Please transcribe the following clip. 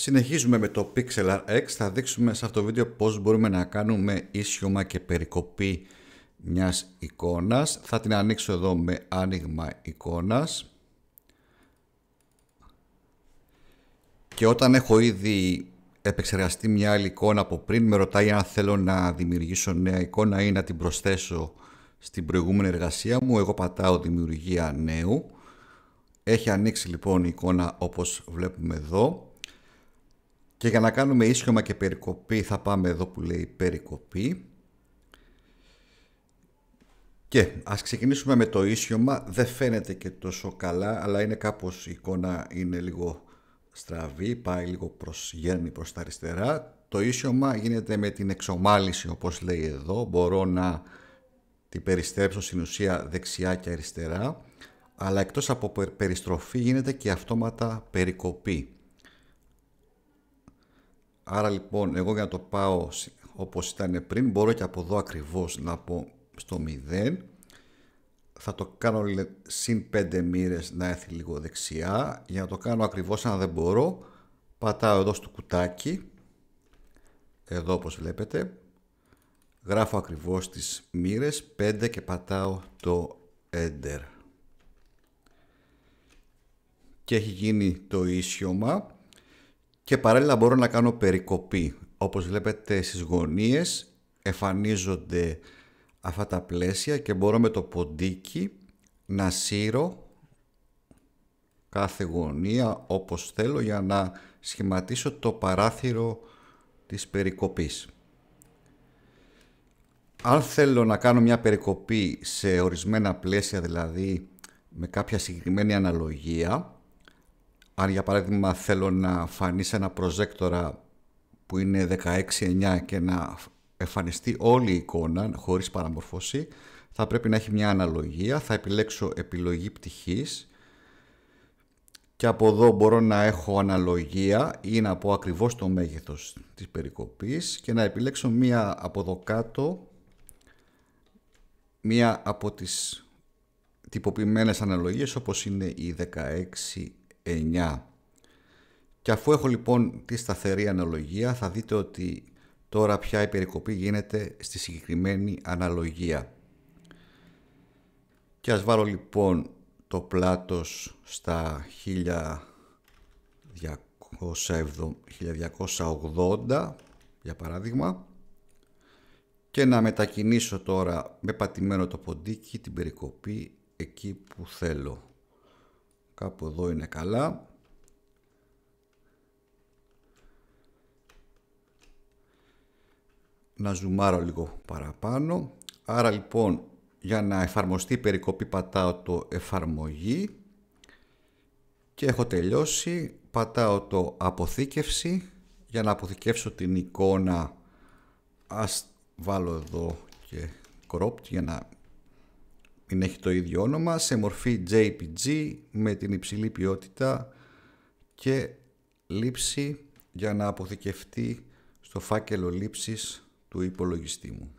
Συνεχίζουμε με το Pixel RX, θα δείξουμε σε αυτό το βίντεο πώς μπορούμε να κάνουμε ίσιωμα και περικοπή μιας εικόνας. Θα την ανοίξω εδώ με άνοιγμα εικόνας. Και όταν έχω ήδη επεξεργαστεί μια άλλη εικόνα από πριν, με ρωτάει αν θέλω να δημιουργήσω νέα εικόνα ή να την προσθέσω στην προηγούμενη εργασία μου. Εγώ πατάω δημιουργία νέου. Έχει ανοίξει λοιπόν η εικόνα όπως βλέπουμε εδώ. Και για να κάνουμε ίσιομα και περικοπή θα πάμε εδώ που λέει περικοπή. Και ας ξεκινήσουμε με το ίσιομα. Δεν φαίνεται και τόσο καλά, αλλά είναι κάπως η εικόνα είναι λίγο στραβή, πάει λίγο προς, προ προς τα αριστερά. Το ίσιομα γίνεται με την εξομάλυση όπως λέει εδώ. Μπορώ να την περιστρέψω στην ουσία δεξιά και αριστερά αλλά εκτός από περιστροφή γίνεται και αυτόματα περικοπή. Άρα λοιπόν εγώ για να το πάω όπως ήταν πριν μπορώ και από εδώ ακριβώς να πω στο 0 θα το κάνω συν 5 μοίρες να έρθει λίγο δεξιά για να το κάνω ακριβώς αν δεν μπορώ πατάω εδώ στο κουτάκι εδώ όπως βλέπετε γράφω ακριβώς τις μοίρες 5 και πατάω το Enter και έχει γίνει το ίσιομα και παράλληλα μπορώ να κάνω περικοπή. Όπως βλέπετε στις γωνίες εμφανίζονται αυτά τα πλαίσια και μπορώ με το ποντίκι να σύρω κάθε γωνία όπως θέλω για να σχηματίσω το παράθυρο της περικοπής. Αν θέλω να κάνω μια περικοπή σε ορισμένα πλαίσια, δηλαδή με κάποια συγκεκριμένη αναλογία, αν για παράδειγμα θέλω να φανεί σε ένα προζέκτορα που είναι 16-9 και να εμφανιστεί όλη η εικόνα χωρίς παραμορφώση, θα πρέπει να έχει μια αναλογία, θα επιλέξω επιλογή πτυχής και από εδώ μπορώ να έχω αναλογία ή να πω ακριβώς το μέγεθος της περικοπής και να επιλέξω μία από εδώ κάτω, μία από τις τυποποιημένες αναλογίες όπως είναι η 16 9. Και αφού έχω λοιπόν τη σταθερή αναλογία θα δείτε ότι τώρα πια η περικοπή γίνεται στη συγκεκριμένη αναλογία. Και ας βάλω λοιπόν το πλάτος στα 1280 για παράδειγμα και να μετακινήσω τώρα με πατημένο το ποντίκι την περικοπή εκεί που θέλω. Κάπου εδώ είναι καλά. Να ζουμάρω λίγο παραπάνω. Άρα λοιπόν για να εφαρμοστεί η περικοπή πατάω το εφαρμογή και έχω τελειώσει. Πατάω το αποθήκευση για να αποθηκεύσω την εικόνα. Ας βάλω εδώ και crop για να μην έχει το ίδιο όνομα, σε μορφή JPG με την υψηλή ποιότητα και λήψη για να αποθηκευτεί στο φάκελο λήψης του υπολογιστή μου.